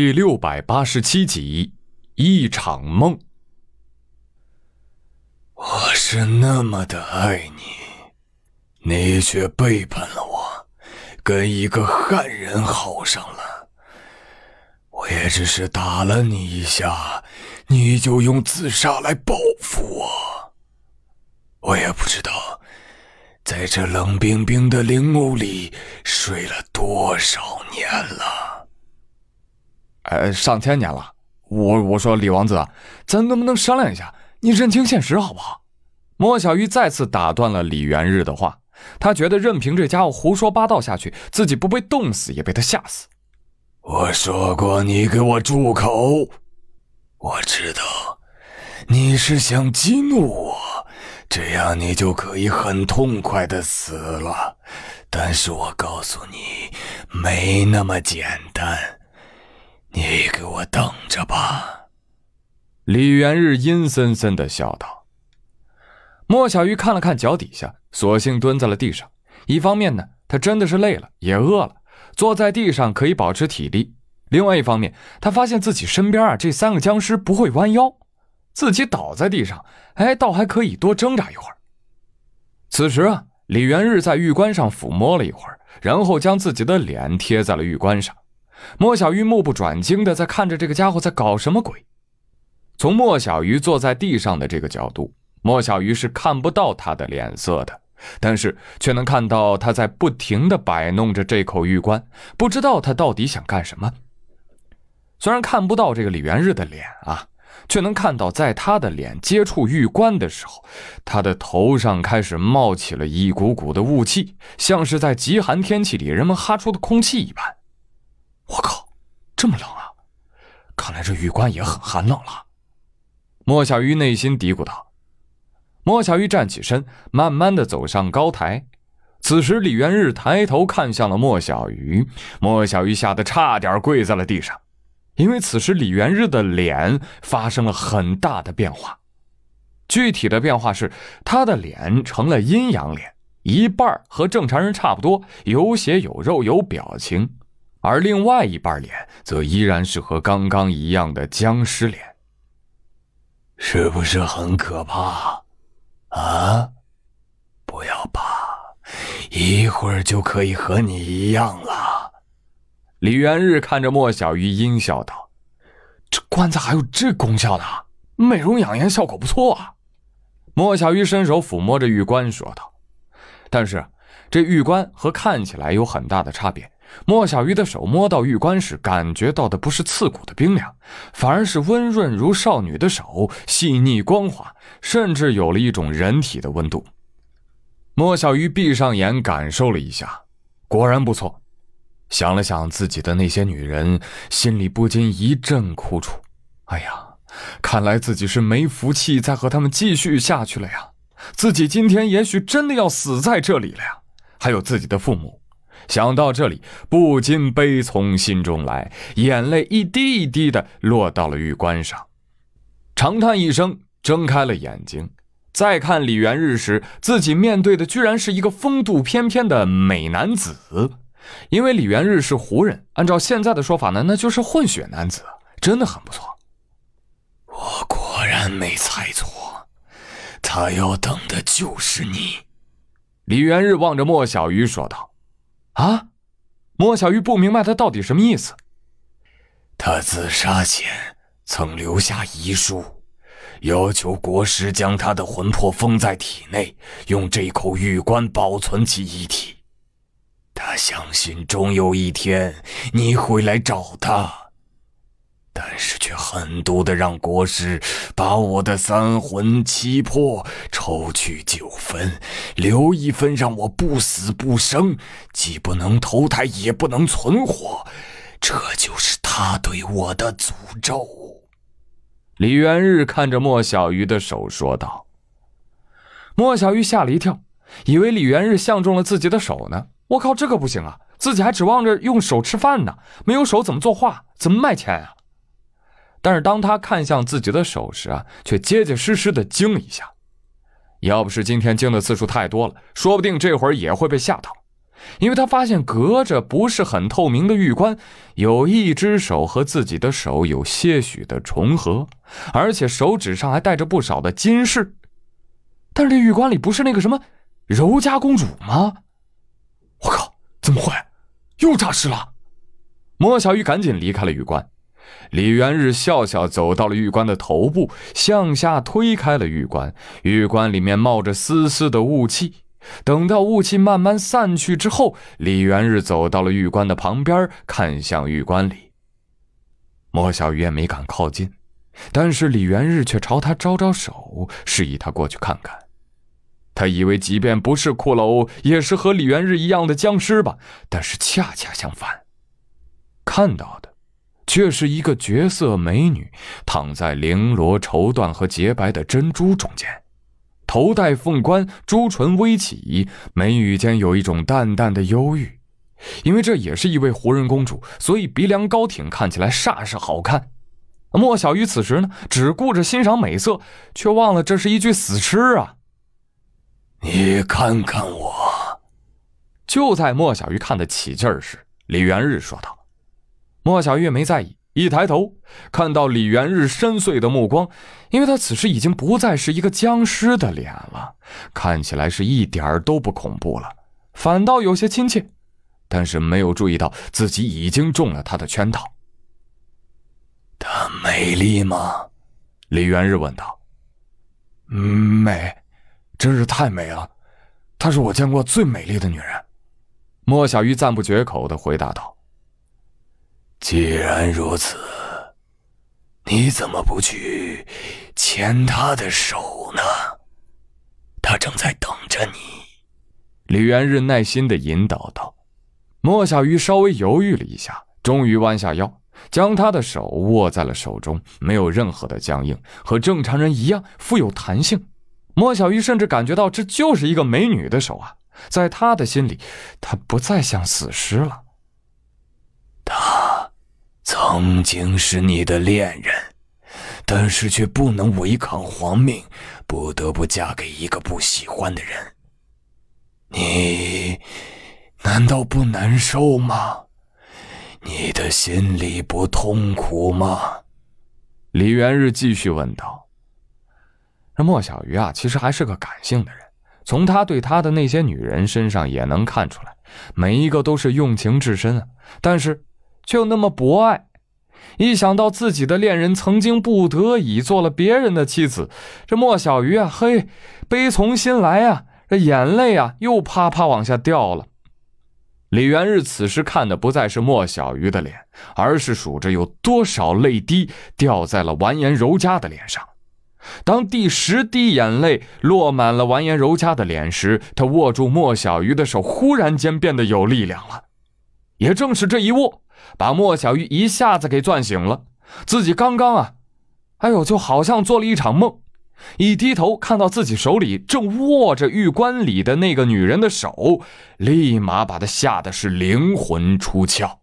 第六百八十七集，一场梦。我是那么的爱你，你却背叛了我，跟一个汉人好上了。我也只是打了你一下，你就用自杀来报复我。我也不知道，在这冷冰冰的陵墓里睡了多少年了。呃，上千年了，我我说李王子，咱能不能商量一下？你认清现实好不好？莫小鱼再次打断了李元日的话，他觉得任凭这家伙胡说八道下去，自己不被冻死也被他吓死。我说过，你给我住口！我知道，你是想激怒我，这样你就可以很痛快的死了。但是我告诉你，没那么简单。你给我等着吧！”李元日阴森森的笑道。莫小鱼看了看脚底下，索性蹲在了地上。一方面呢，他真的是累了，也饿了，坐在地上可以保持体力；另外一方面，他发现自己身边啊这三个僵尸不会弯腰，自己倒在地上，哎，倒还可以多挣扎一会儿。此时啊，李元日在玉棺上抚摸了一会儿，然后将自己的脸贴在了玉棺上。莫小鱼目不转睛地在看着这个家伙在搞什么鬼。从莫小鱼坐在地上的这个角度，莫小鱼是看不到他的脸色的，但是却能看到他在不停地摆弄着这口玉棺，不知道他到底想干什么。虽然看不到这个李元日的脸啊，却能看到在他的脸接触玉棺的时候，他的头上开始冒起了一股股的雾气，像是在极寒天气里人们哈出的空气一般。我靠，这么冷啊！看来这玉关也很寒冷了。莫小鱼内心嘀咕道。莫小鱼站起身，慢慢的走上高台。此时，李元日抬头看向了莫小鱼，莫小鱼吓得差点跪在了地上，因为此时李元日的脸发生了很大的变化。具体的变化是，他的脸成了阴阳脸，一半和正常人差不多，有血有肉，有表情。而另外一半脸则依然是和刚刚一样的僵尸脸，是不是很可怕？啊，不要怕，一会儿就可以和你一样了。李元日看着莫小鱼阴笑道：“这棺材还有这功效呢，美容养颜效果不错啊。”莫小鱼伸手抚摸着玉棺说道：“但是这玉棺和看起来有很大的差别。”莫小鱼的手摸到玉棺时，感觉到的不是刺骨的冰凉，反而是温润如少女的手，细腻光滑，甚至有了一种人体的温度。莫小鱼闭上眼感受了一下，果然不错。想了想自己的那些女人，心里不禁一阵苦楚。哎呀，看来自己是没福气再和他们继续下去了呀！自己今天也许真的要死在这里了呀！还有自己的父母。想到这里，不禁悲从心中来，眼泪一滴一滴的落到了玉冠上，长叹一声，睁开了眼睛。再看李元日时，自己面对的居然是一个风度翩翩的美男子。因为李元日是胡人，按照现在的说法呢，那就是混血男子，真的很不错。我果然没猜错，他要等的就是你。李元日望着莫小鱼说道。啊！莫小玉不明白他到底什么意思。他自杀前曾留下遗书，要求国师将他的魂魄封在体内，用这口玉棺保存其遗体。他相信终有一天你会来找他，但是。却狠毒的让国师把我的三魂七魄抽去九分，留一分让我不死不生，既不能投胎也不能存活，这就是他对我的诅咒。”李元日看着莫小鱼的手说道。莫小鱼吓了一跳，以为李元日相中了自己的手呢。我靠，这可不行啊！自己还指望着用手吃饭呢，没有手怎么做画，怎么卖钱啊？但是当他看向自己的手时啊，却结结实实的惊了一下。要不是今天惊的次数太多了，说不定这会儿也会被吓到。因为他发现隔着不是很透明的玉棺，有一只手和自己的手有些许的重合，而且手指上还带着不少的金饰。但是这玉棺里不是那个什么柔家公主吗？我靠，怎么会又诈尸了？莫小鱼赶紧离开了玉棺。李元日笑笑，走到了玉棺的头部，向下推开了玉棺。玉棺里面冒着丝丝的雾气。等到雾气慢慢散去之后，李元日走到了玉棺的旁边，看向玉棺里。莫小鱼也没敢靠近，但是李元日却朝他招招手，示意他过去看看。他以为即便不是骷髅，也是和李元日一样的僵尸吧。但是恰恰相反，看到的。却是一个绝色美女，躺在绫罗绸缎和洁白的珍珠中间，头戴凤冠，朱唇微启，眉宇间有一种淡淡的忧郁。因为这也是一位胡人公主，所以鼻梁高挺，看起来煞是好看。莫小鱼此时呢，只顾着欣赏美色，却忘了这是一具死尸啊！你看看我。就在莫小鱼看得起劲儿时，李元日说道。莫小月没在意，一抬头看到李元日深邃的目光，因为他此时已经不再是一个僵尸的脸了，看起来是一点儿都不恐怖了，反倒有些亲切。但是没有注意到自己已经中了他的圈套。她美丽吗？李元日问道。美，真是太美了，她是我见过最美丽的女人。莫小鱼赞不绝口的回答道。既然如此，你怎么不去牵她的手呢？她正在等着你。”李元日耐心的引导道。莫小鱼稍微犹豫了一下，终于弯下腰，将她的手握在了手中，没有任何的僵硬，和正常人一样富有弹性。莫小鱼甚至感觉到这就是一个美女的手啊！在他的心里，她不再像死尸了。曾经是你的恋人，但是却不能违抗皇命，不得不嫁给一个不喜欢的人。你难道不难受吗？你的心里不痛苦吗？李元日继续问道。那莫小鱼啊，其实还是个感性的人，从他对他的那些女人身上也能看出来，每一个都是用情至深啊。但是。却又那么博爱，一想到自己的恋人曾经不得已做了别人的妻子，这莫小鱼啊，嘿，悲从心来啊，这眼泪啊又啪啪往下掉了。李元日此时看的不再是莫小鱼的脸，而是数着有多少泪滴掉在了完颜柔嘉的脸上。当第十滴眼泪落满了完颜柔嘉的脸时，他握住莫小鱼的手忽然间变得有力量了。也正是这一握。把莫小鱼一下子给攥醒了，自己刚刚啊，哎呦，就好像做了一场梦，一低头看到自己手里正握着玉棺里的那个女人的手，立马把她吓得是灵魂出窍。